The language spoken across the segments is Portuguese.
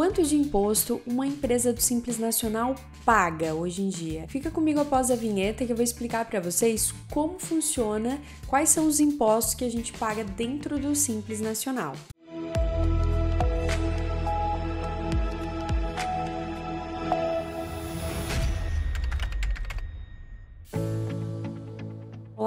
quanto de imposto uma empresa do Simples Nacional paga hoje em dia. Fica comigo após a vinheta que eu vou explicar para vocês como funciona, quais são os impostos que a gente paga dentro do Simples Nacional.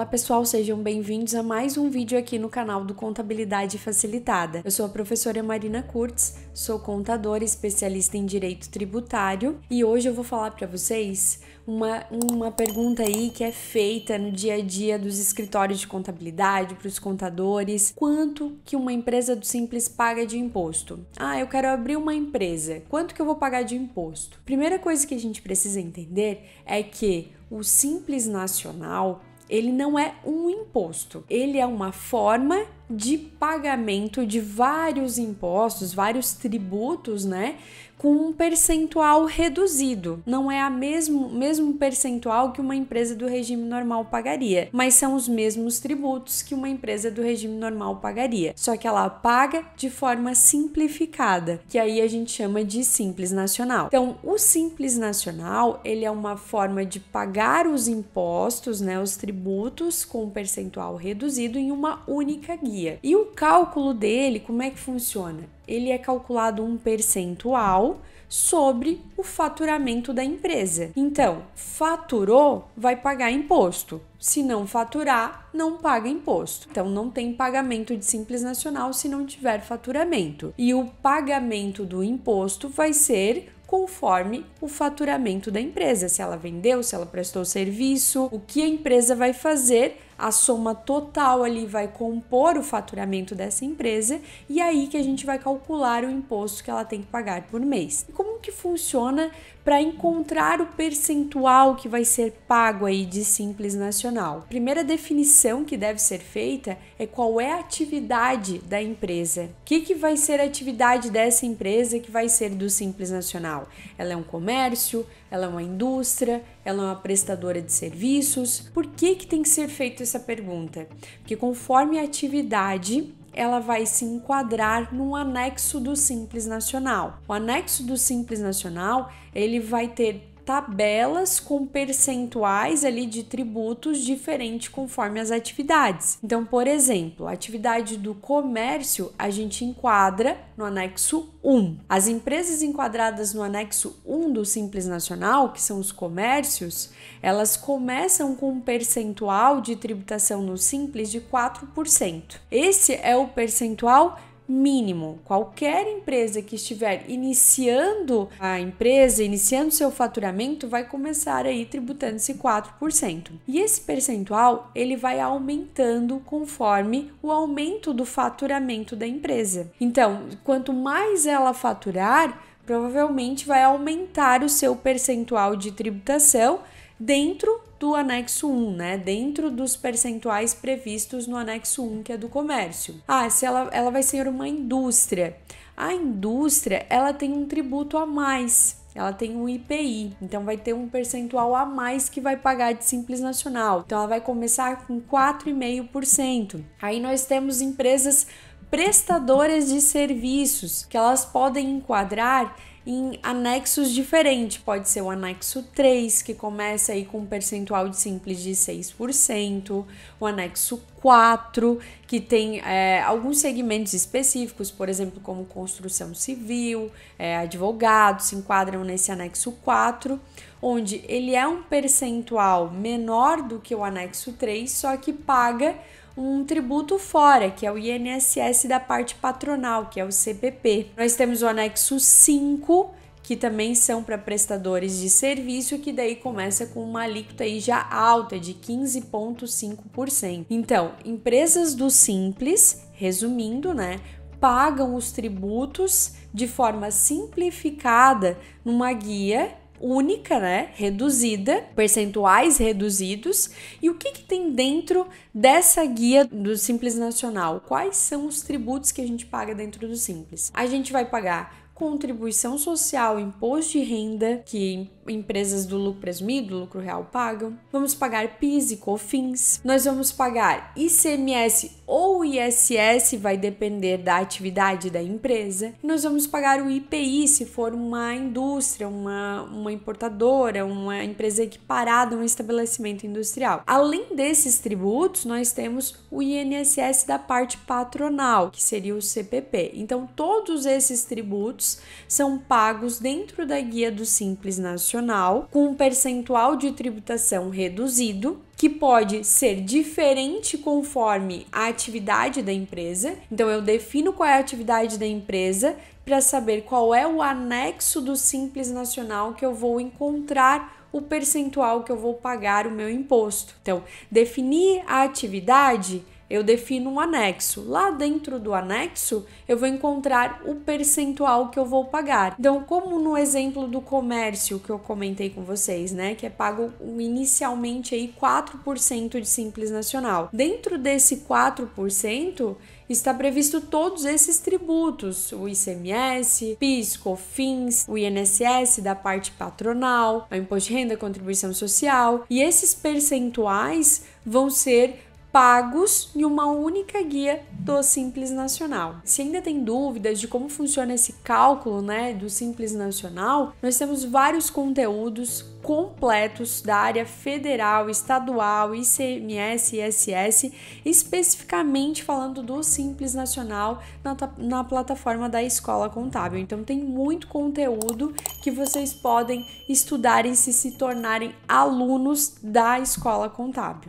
Olá pessoal, sejam bem-vindos a mais um vídeo aqui no canal do Contabilidade Facilitada. Eu sou a professora Marina Kurtz, sou contadora especialista em Direito Tributário e hoje eu vou falar para vocês uma, uma pergunta aí que é feita no dia a dia dos escritórios de contabilidade, para os contadores. Quanto que uma empresa do Simples paga de imposto? Ah, eu quero abrir uma empresa, quanto que eu vou pagar de imposto? Primeira coisa que a gente precisa entender é que o Simples Nacional ele não é um imposto, ele é uma forma de pagamento de vários impostos, vários tributos, né? com um percentual reduzido. Não é a mesmo, mesmo percentual que uma empresa do regime normal pagaria, mas são os mesmos tributos que uma empresa do regime normal pagaria, só que ela paga de forma simplificada, que aí a gente chama de simples nacional. Então, o simples nacional, ele é uma forma de pagar os impostos, né, os tributos com um percentual reduzido em uma única guia. E o cálculo dele, como é que funciona? ele é calculado um percentual sobre o faturamento da empresa. Então, faturou, vai pagar imposto. Se não faturar, não paga imposto. Então, não tem pagamento de Simples Nacional se não tiver faturamento. E o pagamento do imposto vai ser conforme o faturamento da empresa, se ela vendeu, se ela prestou serviço, o que a empresa vai fazer a soma total ali vai compor o faturamento dessa empresa e é aí que a gente vai calcular o imposto que ela tem que pagar por mês. E como que funciona para encontrar o percentual que vai ser pago aí de simples nacional? primeira definição que deve ser feita é qual é a atividade da empresa. O que, que vai ser a atividade dessa empresa que vai ser do simples nacional? Ela é um comércio? Ela é uma indústria? Ela é uma prestadora de serviços? Por que que tem que ser feito essa pergunta? Porque conforme a atividade, ela vai se enquadrar num anexo do Simples Nacional. O anexo do Simples Nacional, ele vai ter tabelas com percentuais ali de tributos diferente conforme as atividades. Então, por exemplo, a atividade do comércio a gente enquadra no anexo 1. As empresas enquadradas no anexo 1 do Simples Nacional, que são os comércios, elas começam com um percentual de tributação no Simples de 4%. Esse é o percentual mínimo. Qualquer empresa que estiver iniciando a empresa, iniciando seu faturamento, vai começar aí tributando esse 4%. E esse percentual, ele vai aumentando conforme o aumento do faturamento da empresa. Então, quanto mais ela faturar, provavelmente vai aumentar o seu percentual de tributação dentro do anexo 1, né? Dentro dos percentuais previstos no anexo 1, que é do comércio. Ah, se ela, ela vai ser uma indústria. A indústria, ela tem um tributo a mais, ela tem um IPI, então vai ter um percentual a mais que vai pagar de Simples Nacional. Então ela vai começar com 4,5%. Aí nós temos empresas prestadoras de serviços, que elas podem enquadrar em anexos diferentes. Pode ser o anexo 3, que começa aí com um percentual de simples de 6%, o anexo 4, que tem é, alguns segmentos específicos, por exemplo, como construção civil, é, advogados se enquadram nesse anexo 4 onde ele é um percentual menor do que o anexo 3, só que paga um tributo fora, que é o INSS da parte patronal, que é o CPP. Nós temos o anexo 5, que também são para prestadores de serviço, que daí começa com uma alíquota aí já alta de 15,5%. Então, empresas do Simples, resumindo, né, pagam os tributos de forma simplificada numa guia única, né? Reduzida, percentuais reduzidos. E o que, que tem dentro dessa guia do Simples Nacional? Quais são os tributos que a gente paga dentro do Simples? A gente vai pagar contribuição social, imposto de renda, que empresas do lucro presumido, lucro real, pagam. Vamos pagar PIS e COFINS. Nós vamos pagar ICMS ou ISS, vai depender da atividade da empresa. E nós vamos pagar o IPI se for uma indústria, uma, uma importadora, uma empresa equiparada um estabelecimento industrial. Além desses tributos, nós temos o INSS da parte patronal, que seria o CPP. Então, todos esses tributos são pagos dentro da guia do Simples Nacional, com um percentual de tributação reduzido, que pode ser diferente conforme a atividade da empresa. Então, eu defino qual é a atividade da empresa para saber qual é o anexo do Simples Nacional que eu vou encontrar o percentual que eu vou pagar o meu imposto. Então, definir a atividade eu defino um anexo. Lá dentro do anexo, eu vou encontrar o percentual que eu vou pagar. Então, como no exemplo do comércio que eu comentei com vocês, né, que é pago inicialmente aí 4% de Simples Nacional. Dentro desse 4%, está previsto todos esses tributos: o ICMS, PIS, COFINS, o INSS da parte patronal, o imposto de renda, contribuição social, e esses percentuais vão ser pagos em uma única guia do Simples Nacional. Se ainda tem dúvidas de como funciona esse cálculo, né, do Simples Nacional, nós temos vários conteúdos completos da área federal, estadual, ICMS, ISS, especificamente falando do Simples Nacional na, na plataforma da Escola Contábil. Então tem muito conteúdo que vocês podem estudar e se, se tornarem alunos da Escola Contábil.